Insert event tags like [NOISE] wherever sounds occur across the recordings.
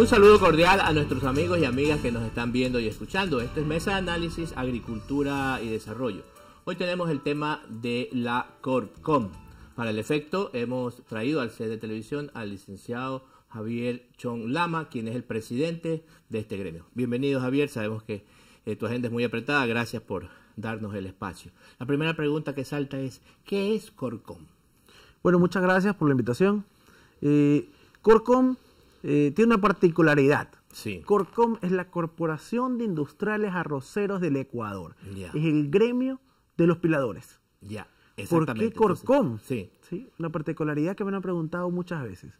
Un saludo cordial a nuestros amigos y amigas que nos están viendo y escuchando. Este es Mesa de Análisis, Agricultura y Desarrollo. Hoy tenemos el tema de la Corcom. Para el efecto, hemos traído al set de televisión al licenciado Javier Chong Lama, quien es el presidente de este gremio. Bienvenido, Javier. Sabemos que eh, tu agenda es muy apretada. Gracias por darnos el espacio. La primera pregunta que salta es, ¿qué es Corcom? Bueno, muchas gracias por la invitación. Eh, Corcom eh, tiene una particularidad. Corcom es la Corporación de Industriales Arroceros del Ecuador. Es el gremio de los piladores. ¿Por qué Corcom? Una particularidad que me han preguntado muchas veces.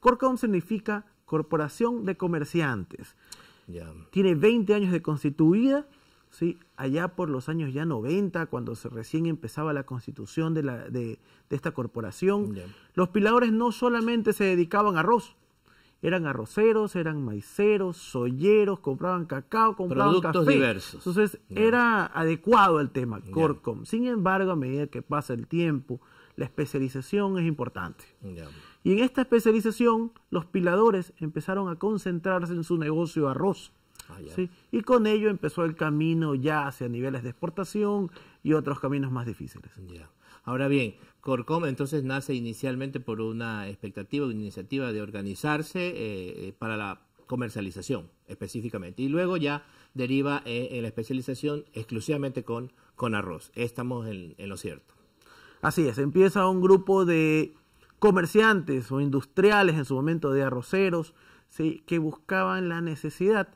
Corcom significa Corporación de Comerciantes. Tiene 20 años de constituida, allá por los años ya 90, cuando se recién empezaba la constitución de, esta corporación. Los piladores no solamente se dedicaban a arroz, eran arroceros, eran maiceros, soyeros, compraban cacao, compraban Productos diversos. Entonces era adecuado el tema, Corcom. Sin embargo, a medida que pasa el tiempo, la especialización es importante. Y en esta especialización, los piladores empezaron a concentrarse en su negocio de arroz. Ah, ¿sí? Y con ello empezó el camino ya hacia niveles de exportación y otros caminos más difíciles. Ahora bien, Corcom entonces nace inicialmente por una expectativa, una iniciativa de organizarse eh, eh, para la comercialización específicamente y luego ya deriva eh, en la especialización exclusivamente con, arroz. Estamos en, lo cierto. Así es, empieza un grupo de comerciantes o industriales en su momento de arroceros que buscaban la necesidad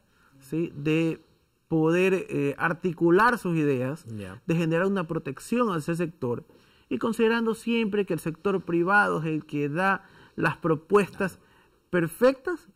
de poder articular sus ideas, de generar una protección a ese sector y considerando siempre que el sector privado es el que da las propuestas perfectas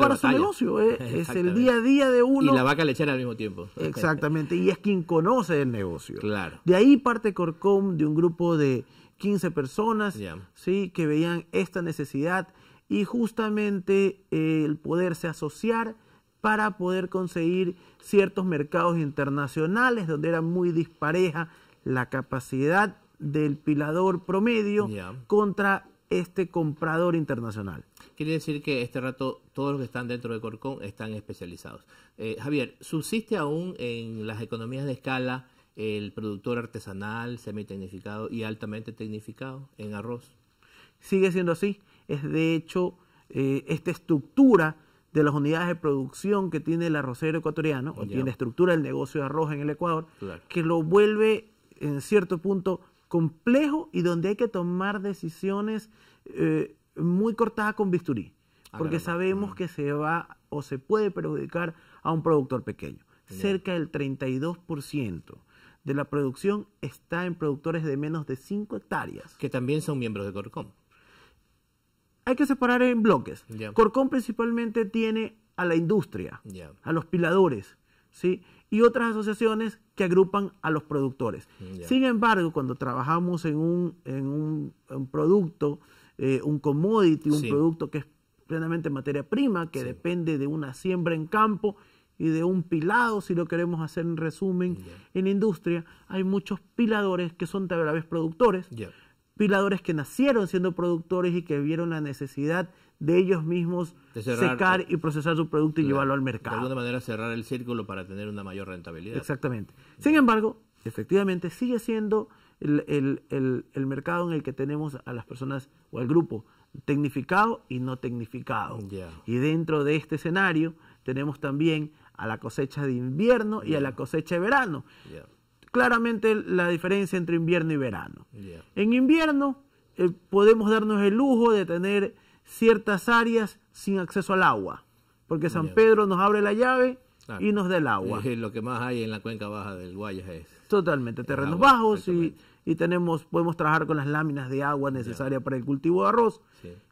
para su negocio. [LAUGHS] Eh, es, el día a día de uno. Y la vaca lechera al mismo tiempo. [LAUGHS] Exactamente, y es quien conoce el negocio. De ahí parte Corcom de un grupo de 15 personas ¿sí? que veían esta necesidad y justamente eh, el poderse asociar para poder conseguir ciertos mercados internacionales donde era muy dispareja la capacidad del pilador promedio contra este comprador internacional. Quiere decir que este rato todos los que están dentro de Corcón están especializados. Eh, Javier, ¿subsiste aún en las economías de escala el productor artesanal, semitecnificado y altamente tecnificado en arroz? Sigue siendo así. Es de hecho eh, esta estructura de las unidades de producción que tiene el arrocero ecuatoriano, o tiene la estructura del negocio de arroz en el Ecuador, que lo vuelve en cierto punto complejo y donde hay que tomar decisiones eh, muy cortadas con bisturí, ah, porque sabemos mm. que se va o se puede perjudicar a un productor pequeño. Cerca del 32% de la producción está en productores de menos de 5 hectáreas. Que también son miembros de Corcom. Hay que separar en bloques. Corcom principalmente tiene a la industria, a los piladores, ¿sí? y otras asociaciones que agrupan a los productores. Mm, Sin embargo, cuando trabajamos en un, en un, producto, eh, un commodity, un producto que es plenamente materia prima, que depende de una siembra en campo y de un pilado, si lo queremos hacer en resumen, en industria, hay muchos piladores que son a la vez productores, piladores que nacieron siendo productores y que vieron la necesidad de ellos mismos secar y procesar su producto y llevarlo al mercado. De alguna manera cerrar el círculo para tener una mayor rentabilidad. Exactamente. Sin embargo, efectivamente sigue siendo el, mercado en el que tenemos a las personas o al grupo tecnificado y no tecnificado. Y dentro de este escenario tenemos también a la cosecha de invierno y a la cosecha de verano. Claramente la diferencia entre invierno y verano. En invierno eh, podemos darnos el lujo de tener ciertas áreas sin acceso al agua, porque San Pedro nos abre la llave y nos da el agua. Es lo que más hay en la cuenca baja del Guayas es. Totalmente, terrenos bajos y, y, tenemos, podemos trabajar con las láminas de agua necesarias para el cultivo de arroz.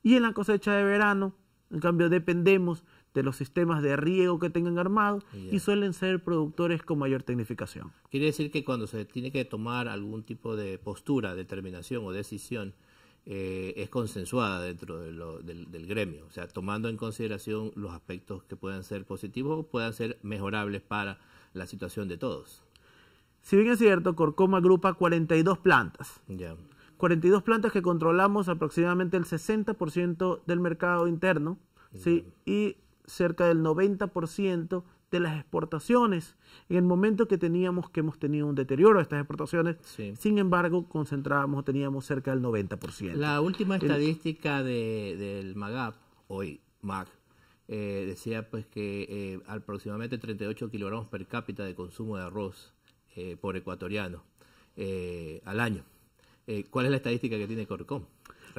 Y en la cosecha de verano, en cambio, dependemos de los sistemas de riego que tengan armado y suelen ser productores con mayor tecnificación. Quiere decir que cuando se tiene que tomar algún tipo de postura, determinación o decisión, eh, es consensuada dentro del, gremio, o sea, tomando en consideración los aspectos que puedan ser positivos o puedan ser mejorables para la situación de todos. Si bien es cierto, Corcoma agrupa 42 plantas. 42 plantas que controlamos aproximadamente el 60% del mercado interno, Y cerca del 90% de las exportaciones en el momento que teníamos que hemos tenido un deterioro de estas exportaciones. Sin embargo, concentrábamos, teníamos cerca del 90%. La última estadística de, del MAGAP, hoy MAG, eh, decía pues que eh, aproximadamente 38 kilogramos per cápita de consumo de arroz eh, por ecuatoriano al año. ¿Cuál es la estadística que tiene Corcom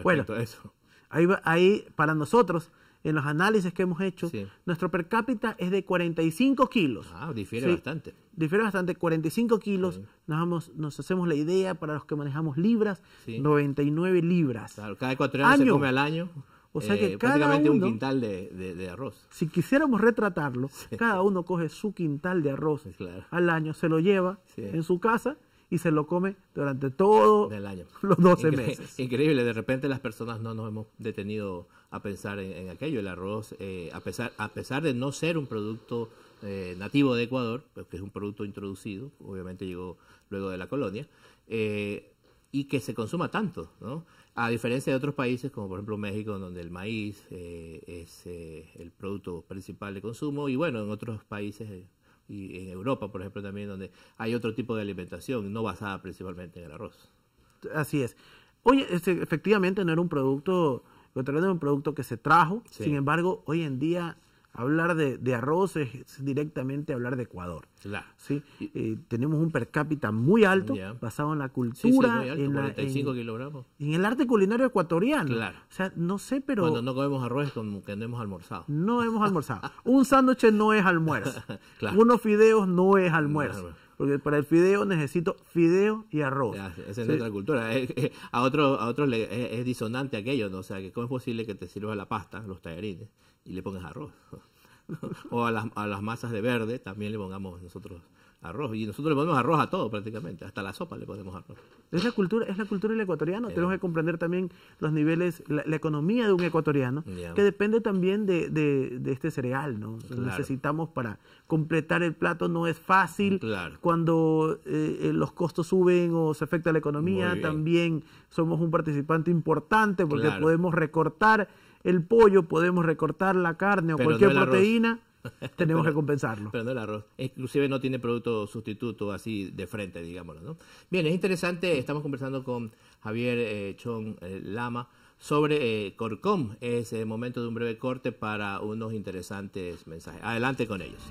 bueno, a eso? Ahí, ahí para nosotros en los análisis que hemos hecho, nuestro per cápita es de 45 kilos. Ah, difiere bastante. Difiere bastante, 45 kilos. Nos, hacemos la idea para los que manejamos libras, 99 libras. cada ecuatoriano años se come al año. O sea que eh, prácticamente un quintal de, arroz. Si quisiéramos retratarlo, cada uno coge su quintal de arroz al año, se lo lleva en su casa y se lo come durante todo el año. [LAUGHS] los 12 meses. Increíble, de repente las personas no nos hemos detenido a pensar en, aquello. El arroz, eh, a, pesar, a pesar de no ser un producto eh, nativo de Ecuador, pues, que es un producto introducido, obviamente llegó luego de la colonia, eh, y que se consuma tanto, ¿no? A diferencia de otros países, como por ejemplo México, donde el maíz es el producto principal de consumo, y bueno, en otros países y en Europa, por ejemplo, también, donde hay otro tipo de alimentación, no basada principalmente en el arroz. Así es. Oye, este, efectivamente no era un producto, era un producto que se trajo, sin embargo, hoy en día Hablar de, arroz es, directamente hablar de Ecuador. ¿sí? Eh, tenemos un per cápita muy alto, basado en la cultura. en, 45 kilogramos. en, el arte culinario ecuatoriano. O sea, no sé, pero... Cuando no comemos arroz es como que no hemos almorzado. No hemos [LAUGHS] almorzado. un sándwich no es almuerzo. Unos fideos No es almuerzo. Porque para el fideo necesito fideo y arroz. Esa es nuestra cultura. [LAUGHS] A otros a es, disonante aquello, ¿no? O sea, que ¿cómo es posible que te sirva la pasta, los tallarines, y le pongas arroz? [LAUGHS] o a las masas de verde también le pongamos nosotros arroz. Y nosotros le ponemos arroz a todo prácticamente, hasta la sopa le ponemos arroz. Es la cultura, es la cultura del ecuatoriano. Eh. Tenemos que comprender también los niveles, la, economía de un ecuatoriano, que depende también de, de, este cereal, ¿no? Necesitamos para completar el plato, no es fácil. Cuando eh, eh, los costos suben o se afecta la economía, también somos un participante importante porque podemos recortar el pollo, podemos recortar la carne o cualquier proteína. [LAUGHS] tenemos que compensarlo. Pero no el arroz. Inclusive no tiene producto sustituto así de frente, digámoslo. ¿no? Bien, es interesante. Estamos conversando con Javier eh, Chon eh, Lama sobre eh, Corcom. Es el momento de un breve corte para unos interesantes mensajes. Adelante con ellos.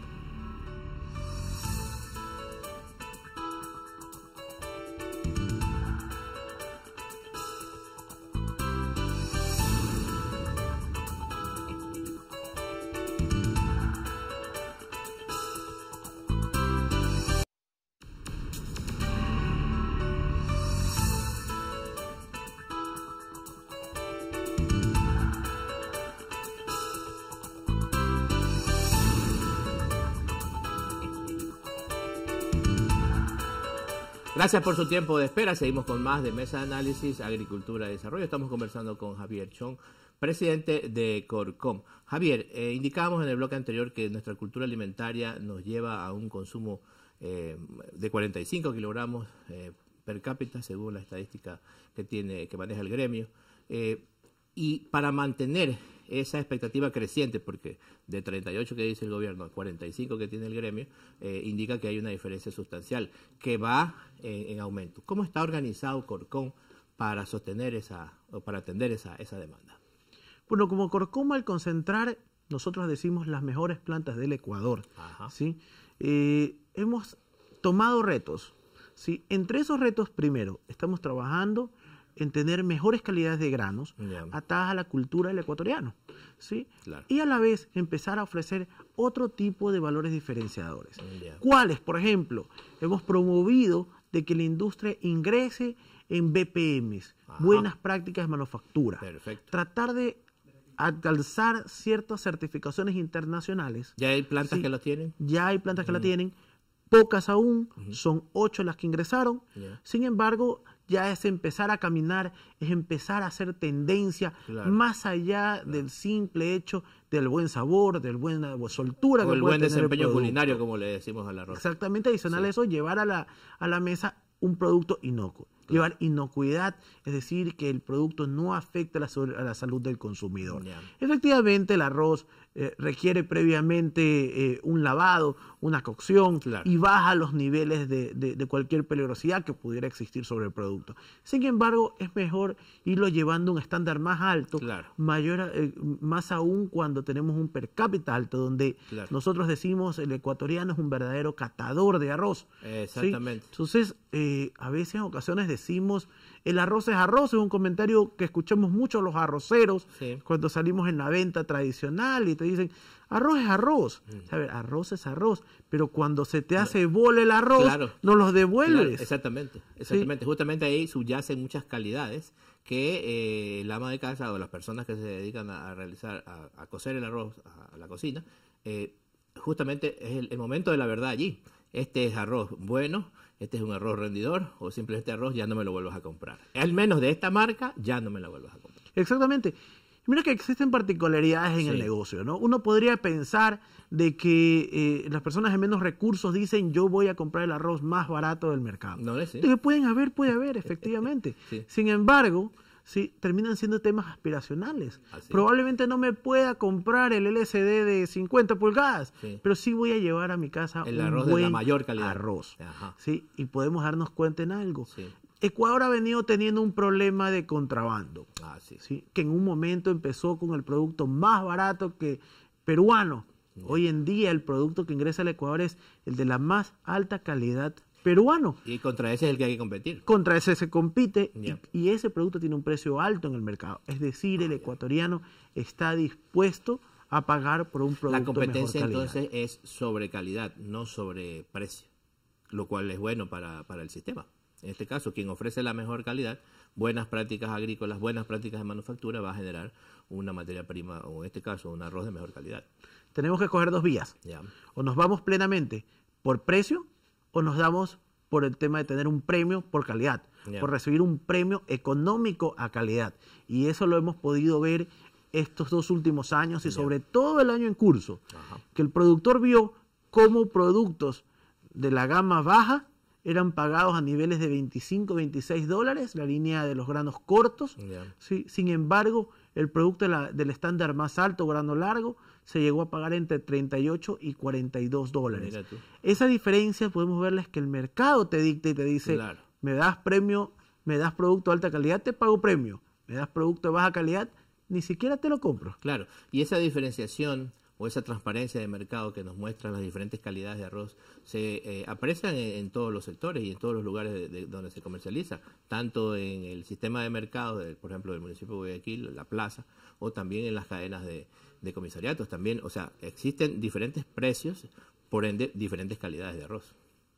Gracias por su tiempo de espera. Seguimos con más de Mesa de Análisis, Agricultura y Desarrollo. Estamos conversando con Javier Chong, presidente de Corcom. Javier, eh, indicábamos en el bloque anterior que nuestra cultura alimentaria nos lleva a un consumo eh, de 45 kilogramos eh, per cápita, según la estadística que tiene, que maneja el gremio. Eh, y para mantener esa expectativa creciente, porque de 38 que dice el gobierno a 45 que tiene el gremio, eh, indica que hay una diferencia sustancial que va eh, en, aumento. ¿Cómo está organizado Corcón para sostener esa, para atender esa, demanda? Bueno, como Corcón al concentrar, nosotros decimos las mejores plantas del Ecuador, eh, hemos tomado retos, Entre esos retos, primero, estamos trabajando en tener mejores calidades de granos atadas a la cultura del ecuatoriano. ¿sí? Y a la vez empezar a ofrecer otro tipo de valores diferenciadores. ¿Cuáles? Por ejemplo, hemos promovido de que la industria ingrese en BPMs, buenas prácticas de manufactura. Tratar de alcanzar ciertas certificaciones internacionales. Ya hay plantas que la tienen. Ya hay plantas que la mm. tienen. Pocas aún, son ocho las que ingresaron. Sin embargo, ya es empezar a caminar, es empezar a hacer tendencia más allá del simple hecho del buen sabor, del buena soltura. O el buen desempeño culinario, como le decimos al arroz. Exactamente, adicional a eso, llevar a la, mesa un producto inocuo. Llevar inocuidad, es decir, que el producto no afecta a la, salud del consumidor. Efectivamente, el arroz eh, requiere previamente eh, un lavado, una cocción y baja los niveles de, cualquier peligrosidad que pudiera existir sobre el producto. Sin embargo, es mejor irlo llevando a un estándar más alto, mayor, eh, más aún cuando tenemos un per cápita alto, donde nosotros decimos el ecuatoriano es un verdadero catador de arroz. Exactamente. Entonces, a veces en ocasiones decimos el arroz es arroz, es un comentario que escuchamos mucho los arroceros cuando salimos en la venta tradicional y te dicen, arroz es arroz. Mm. arroz es arroz, pero cuando se te hace bola el arroz, no los devuelves. exactamente, exactamente. Justamente ahí subyacen muchas calidades que eh, el ama de casa o las personas que se dedican a, realizar, a, cocer el arroz, a, la cocina, eh, justamente es el momento de la verdad allí este es arroz bueno, este es un arroz rendidor o simplemente este arroz ya no me lo vuelvas a comprar. Al menos de esta marca ya no me lo vuelvas a comprar. Exactamente. Mira que existen particularidades en el negocio, ¿no? Uno podría pensar de que eh, las personas de menos recursos dicen yo voy a comprar el arroz más barato del mercado. No es, sí. pueden haber, puede haber, efectivamente. [LAUGHS] Sin embargo, terminan siendo temas aspiracionales. Probablemente no me pueda comprar el LCD de 50 pulgadas, pero sí voy a llevar a mi casa un arroz buen de la mayor calidad. arroz. ¿sí? Y podemos darnos cuenta en algo. Ecuador ha venido teniendo un problema de contrabando, ah, que en un momento empezó con el producto más barato que peruano. Hoy en día el producto que ingresa al Ecuador es el de la más alta calidad peruano. Y contra ese es el que hay que competir. Contra ese se compite y, ese producto tiene un precio alto en el mercado. Es decir, ah, el ecuatoriano está dispuesto a pagar por un producto. La competencia entonces es sobre calidad, no sobre precio, lo cual es bueno para, el sistema. En este caso, quien ofrece la mejor calidad, buenas prácticas agrícolas, buenas prácticas de manufactura, va a generar una materia prima, o en este caso, un arroz de mejor calidad. Tenemos que coger dos vías. O nos vamos plenamente por precio o nos damos por el tema de tener un premio por calidad, por recibir un premio económico a calidad. Y eso lo hemos podido ver estos dos últimos años y sobre todo el año en curso, que el productor vio cómo productos de la gama baja eran pagados a niveles de 25, 26 dólares, la línea de los granos cortos. Sin embargo, el producto del estándar más alto, grano largo, se llegó a pagar entre 38 y 42 dólares. Esa diferencia podemos verles que el mercado te dicta y te dice, me das premio, me das producto de alta calidad, te pago premio, me das producto de baja calidad, ni siquiera te lo compro. Claro, y esa diferenciación o esa transparencia de mercado que nos muestra las diferentes calidades de arroz se eh, aprecian en, todos los sectores y en todos los lugares donde se comercializa, tanto en el sistema de mercado, por ejemplo, del municipio de Guayaquil, la plaza, o también en las cadenas de, comisariatos. También, o sea, existen diferentes precios, por ende, diferentes calidades de arroz.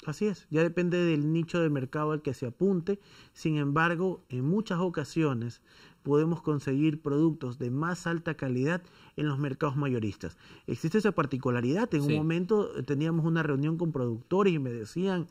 Así es, ya depende del nicho de mercado al que se apunte. Sin embargo, en muchas ocasiones podemos conseguir productos de más alta calidad en los mercados mayoristas. Existe esa particularidad. En un momento eh, teníamos una reunión con productores y me decían,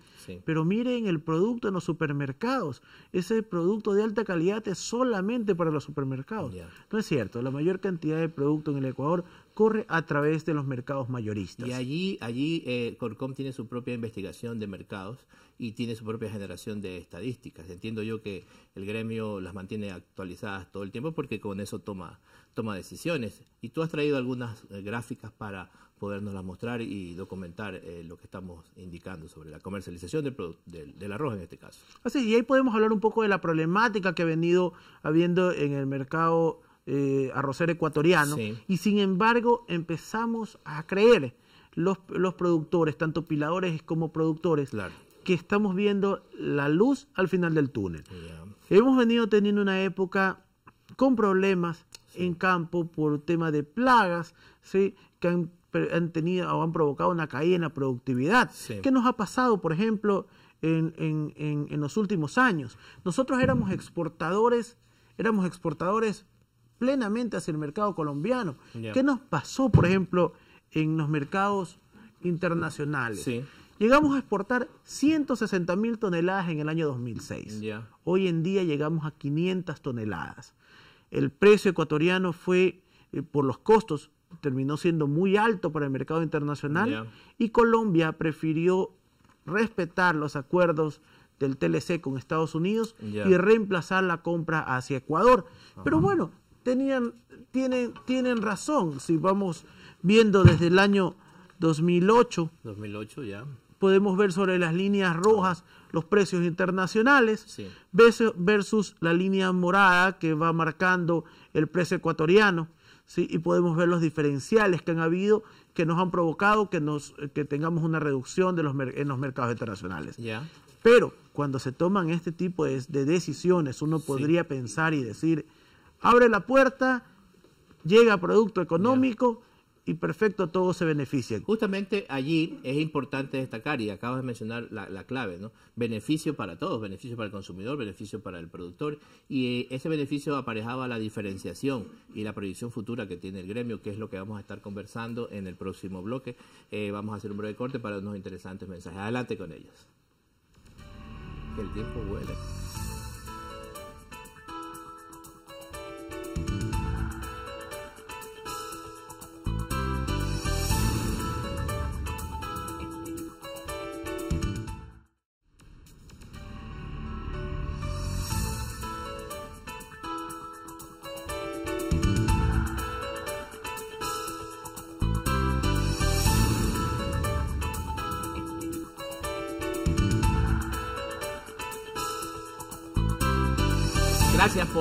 pero miren el producto en los supermercados. Ese producto de alta calidad es solamente para los supermercados. No es cierto. La mayor cantidad de producto en el Ecuador corre a través de los mercados mayoristas. Y allí, allí eh, Corcom tiene su propia investigación de mercados y tiene su propia generación de estadísticas. Entiendo yo que el gremio las mantiene actualizadas todo el tiempo porque con eso toma, toma decisiones. Y tú has traído algunas eh, gráficas para podernos las mostrar y documentar eh, lo que estamos indicando sobre la comercialización del, arroz en este caso. Así, y ahí podemos hablar un poco de la problemática que ha venido habiendo en el mercado eh, arrocer ecuatoriano. Y sin embargo empezamos a creer los, los productores, tanto piladores como productores, claro que estamos viendo la luz al final del túnel. Hemos venido teniendo una época con problemas en campo por tema de plagas, ¿sí? que han, tenido o han provocado una caída en la productividad. ¿Qué nos ha pasado, por ejemplo, en, en, en, los últimos años? Nosotros éramos exportadores, éramos exportadores plenamente hacia el mercado colombiano. ¿Qué nos pasó, por ejemplo, en los mercados internacionales? Sí. Llegamos a exportar 160 mil toneladas en el año 2006. Hoy en día llegamos a 500 toneladas. El precio ecuatoriano fue, eh, por los costos, terminó siendo muy alto para el mercado internacional y Colombia prefirió respetar los acuerdos del TLC con Estados Unidos y reemplazar la compra hacia Ecuador. Pero bueno, tenían, tienen, tienen razón si vamos viendo desde el año 2008. 2008 ya podemos ver sobre las líneas rojas los precios internacionales versus la línea morada que va marcando el precio ecuatoriano. Y podemos ver los diferenciales que han habido que nos han provocado que, tengamos una reducción en los mercados internacionales. Pero cuando se toman este tipo de, decisiones, uno podría pensar y decir, abre la puerta, llega producto económico y perfecto todos se benefician. Justamente allí es importante destacar, y acabas de mencionar la, clave, ¿no? Beneficio para todos, beneficio para el consumidor, beneficio para el productor, y ese beneficio aparejaba la diferenciación y la proyección futura que tiene el gremio, que es lo que vamos a estar conversando en el próximo bloque. Eh, vamos a hacer un breve corte para unos interesantes mensajes. Adelante con ellos. El tiempo vuela.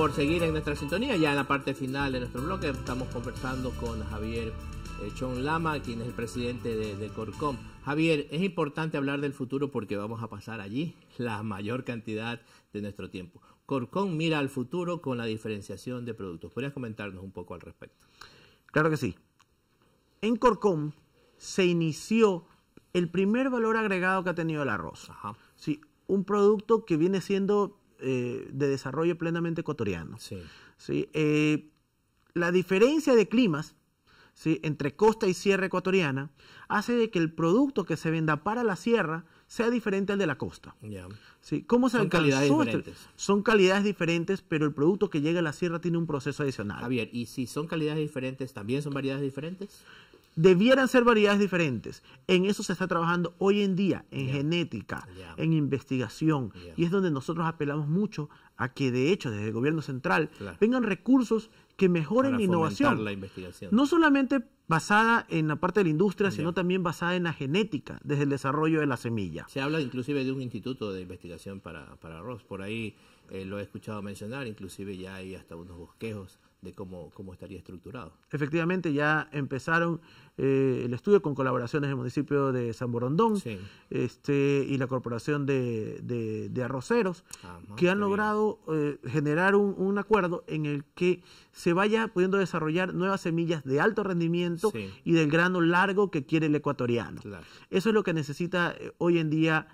por seguir en nuestra sintonía. Ya en la parte final de nuestro bloque estamos conversando con Javier eh, Chon Lama, quien es el presidente de, Corcom. Javier, es importante hablar del futuro porque vamos a pasar allí la mayor cantidad de nuestro tiempo. Corcom mira al futuro con la diferenciación de productos. ¿Podrías comentarnos un poco al respecto? Claro que sí. En Corcom se inició el primer valor agregado que ha tenido el arroz. Sí, un producto que viene siendo eh, de desarrollo plenamente ecuatoriano. Sí. Eh, la diferencia de climas ¿sí? entre costa y sierra ecuatoriana hace de que el producto que se venda para la sierra sea diferente al de la costa. ¿Sí? ¿Cómo se Son calidades este? diferentes. Son calidades diferentes, pero el producto que llega a la sierra tiene un proceso adicional. Javier, ¿y si son calidades diferentes, también son variedades diferentes? debieran ser variedades diferentes. En eso se está trabajando hoy en día, en genética, en investigación. Y es donde nosotros apelamos mucho a que, de hecho, desde el gobierno central vengan recursos que mejoren la innovación. La investigación. No solamente basada en la parte de la industria, sino también basada en la genética, desde el desarrollo de la semilla. Se habla inclusive de un instituto de investigación para, arroz. Por ahí eh, lo he escuchado mencionar, inclusive ya hay hasta unos bosquejos de cómo, cómo estaría estructurado. Efectivamente, ya empezaron eh, el estudio con colaboraciones del municipio de San Borondón este, y la Corporación de, de, Arroceros, que han logrado eh, generar un, acuerdo en el que se vaya pudiendo desarrollar nuevas semillas de alto rendimiento y del grano largo que quiere el ecuatoriano. Eso es lo que necesita eh, hoy en día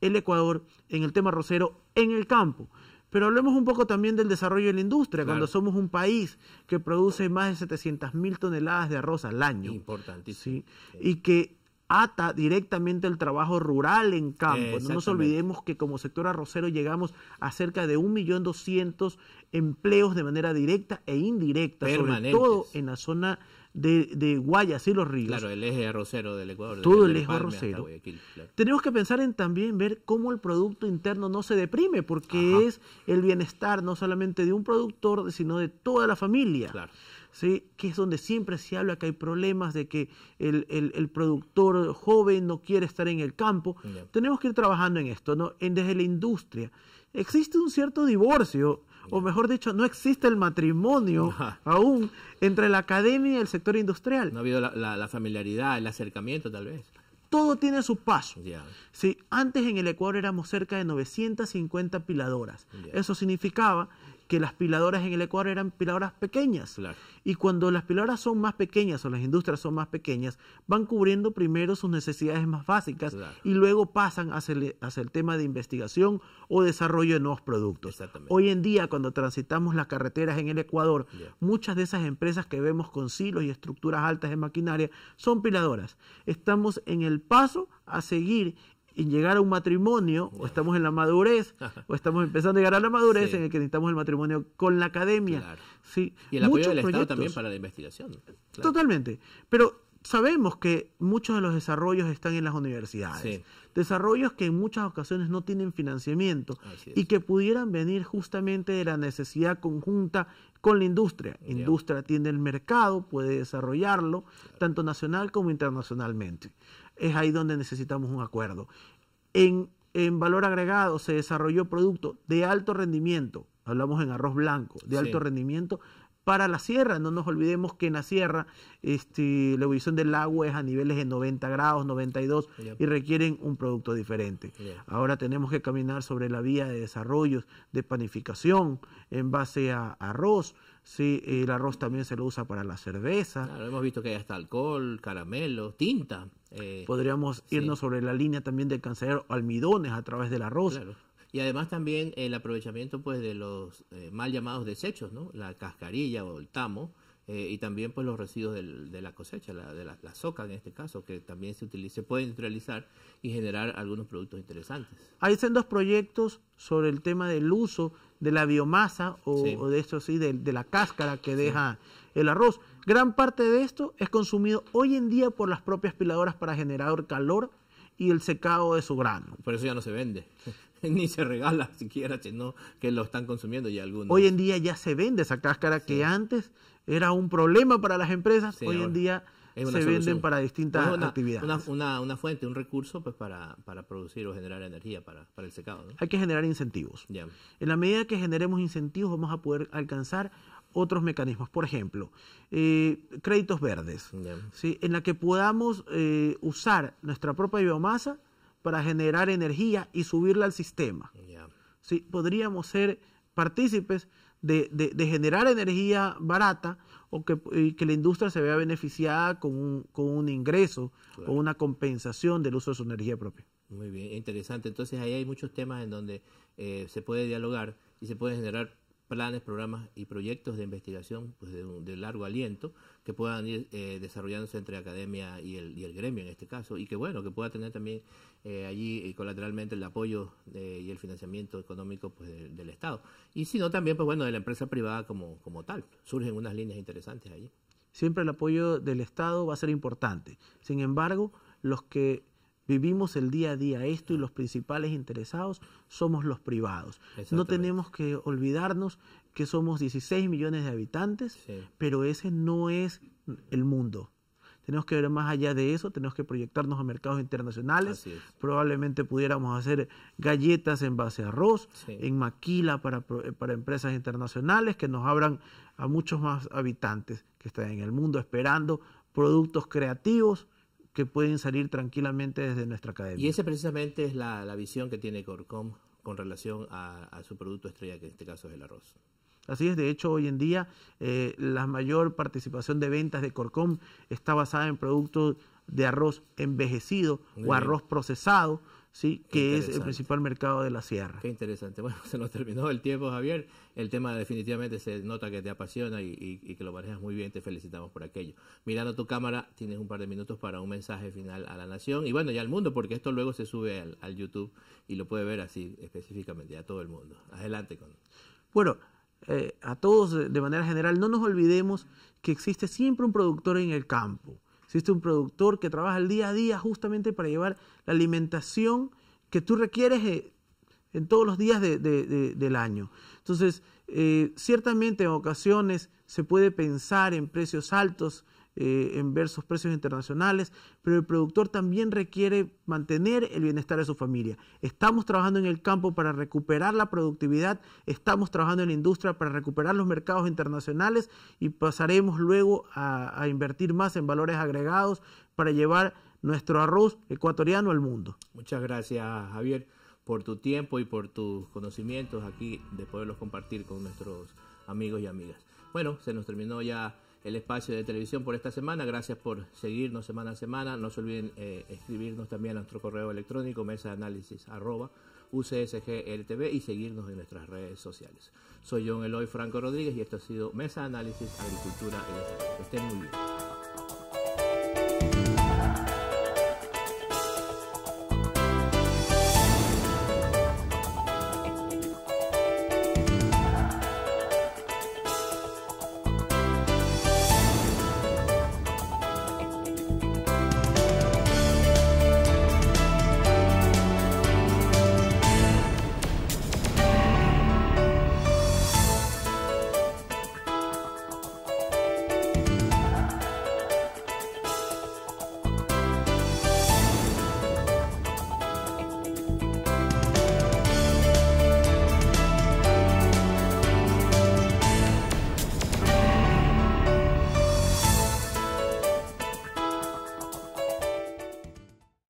el Ecuador en el tema arrocero en el campo. Pero hablemos un poco también del desarrollo de la industria, cuando somos un país que produce más de 700 mil toneladas de arroz al año. Importantísimo. ¿sí? Y que ata directamente el trabajo rural en campo. No nos olvidemos que como sector arrocero llegamos a cerca de 1.200.000 empleos de manera directa e indirecta, sobre todo en la zona de, de Guayas y los ríos. Claro, el eje arrocero del Ecuador. Todo el eje arrocero. Tenemos que pensar en también ver cómo el Producto Interno no se deprime, porque es el bienestar no solamente de un productor, sino de toda la familia. que es donde siempre se habla que hay problemas de que el, el, productor joven no quiere estar en el campo. Tenemos que ir trabajando en esto, ¿no? desde la industria. Existe un cierto divorcio o mejor dicho, no existe el matrimonio aún entre la academia y el sector industrial. No ha habido la, familiaridad, el acercamiento tal vez. Todo tiene su paso. si antes en el Ecuador éramos cerca de 950 piladoras. Eso significaba que las piladoras en el Ecuador eran piladoras pequeñas. Y cuando las piladoras son más pequeñas o las industrias son más pequeñas, van cubriendo primero sus necesidades más básicas y luego pasan hacia el, tema de investigación o desarrollo de nuevos productos. Hoy en día, cuando transitamos las carreteras en el Ecuador, muchas de esas empresas que vemos con silos y estructuras altas de maquinaria son piladoras. Estamos en el paso a seguir y llegar a un matrimonio, o estamos en la madurez, [LAUGHS] o estamos empezando a llegar a la madurez en el que necesitamos el matrimonio con la academia. y el apoyo del Estado también para la investigación. Totalmente. Pero sabemos que muchos de los desarrollos están en las universidades. Desarrollos que en muchas ocasiones no tienen financiamiento y que pudieran venir justamente de la necesidad conjunta con la industria. Industria tiene el mercado, puede desarrollarlo, tanto nacional como internacionalmente es ahí donde necesitamos un acuerdo. En, valor agregado se desarrolló producto de alto rendimiento, hablamos en arroz blanco, de alto rendimiento para la sierra. No nos olvidemos que en la sierra este, la ebullición del agua es a niveles de 90 grados, 92 y requieren un producto diferente. Ahora tenemos que caminar sobre la vía de desarrollos de panificación en base a arroz Sí, el arroz también se lo usa para la cerveza. Claro, hemos visto que hay hasta alcohol, caramelo, tinta. Eh, Podríamos irnos sobre la línea también de cancelar almidones a través del arroz. Y además también el aprovechamiento pues de los eh, mal llamados desechos, ¿no? La cascarilla o el tamo, eh, y también pues los residuos de la cosecha, la, de la, soca en este caso, que también se, utiliza, pueden industrializar y generar algunos productos interesantes. Hay dos proyectos sobre el tema del uso de la biomasa o, de eso sí, de, la cáscara que deja el arroz. Gran parte de esto es consumido hoy en día por las propias piladoras para generar calor y el secado de su grano. Por eso ya no se vende, [LAUGHS] ni se regala siquiera, sino que lo están consumiendo ya algunos. Hoy en día ya se vende esa cáscara que antes era un problema para las empresas, hoy en día se venden para distintas actividades. Una, una, fuente, un recurso pues, para, producir o generar energía para, el secado. Hay que generar incentivos. En la medida que generemos incentivos vamos a poder alcanzar otros mecanismos, por ejemplo, eh, créditos verdes, en la que podamos eh, usar nuestra propia biomasa para generar energía y subirla al sistema. Podríamos ser partícipes de, de, generar energía barata o que, que la industria se vea beneficiada con un, ingreso o una compensación del uso de su energía propia. Muy bien, interesante. Entonces ahí hay muchos temas en donde eh, se puede dialogar y se puede generar planes, programas y proyectos de investigación pues, de, largo aliento que puedan ir eh, desarrollándose entre academia y el, y el, gremio en este caso y que bueno que pueda tener también eh, allí eh, colateralmente el apoyo y el financiamiento económico pues, del Estado y sino también pues bueno de la empresa privada como, como tal surgen unas líneas interesantes allí siempre el apoyo del Estado va a ser importante sin embargo los que Vivimos el día a día esto y los principales interesados somos los privados. No tenemos que olvidarnos que somos 16 millones de habitantes, pero ese no es el mundo. Tenemos que ver más allá de eso, tenemos que proyectarnos a mercados internacionales. Probablemente pudiéramos hacer galletas en base a arroz, en maquila para, para empresas internacionales que nos abran a muchos más habitantes que están en el mundo esperando productos creativos que pueden salir tranquilamente desde nuestra cadena. Y esa precisamente es la, visión que tiene Corcom con relación a, su producto estrella, que en este caso es el arroz. Así es, de hecho hoy en día eh, la mayor participación de ventas de Corcom está basada en productos de arroz envejecido o arroz procesado, sí, que es el principal mercado de la sierra. Qué interesante. [LAUGHS] Bueno, se nos terminó el tiempo, Javier. El tema definitivamente se nota que te apasiona y, que lo manejas muy bien. Te felicitamos por aquello. Mirando tu cámara, tienes un par de minutos para un mensaje final a la nación y bueno, y al mundo, porque esto luego se sube al, YouTube y lo puede ver así específicamente a todo el mundo. Adelante con. Bueno, eh, a todos eh, de manera general, no nos olvidemos que existe siempre un productor en el campo. Existe un productor que trabaja el día a día justamente para llevar la alimentación que tú requieres eh, en todos los días del año. Entonces, eh, ciertamente en ocasiones se puede pensar en precios altos, eh, en versus precios internacionales, pero el productor también requiere mantener el bienestar de su familia. Estamos trabajando en el campo para recuperar la productividad, estamos trabajando en la industria para recuperar los mercados internacionales y pasaremos luego a invertir más en valores agregados para llevar nuestro arroz ecuatoriano al mundo. Muchas gracias, Javier, por tu tiempo y por tus conocimientos aquí, de poderlos compartir con nuestros amigos y amigas. Bueno, se nos terminó ya el espacio de televisión por esta semana. Gracias por seguirnos semana a semana. No se olviden eh, escribirnos también a nuestro correo electrónico mesa arroba y seguirnos en nuestras redes sociales. Soy John Eloy Franco Rodríguez y esto ha sido Mesa Análisis Agricultura este Estén muy bien.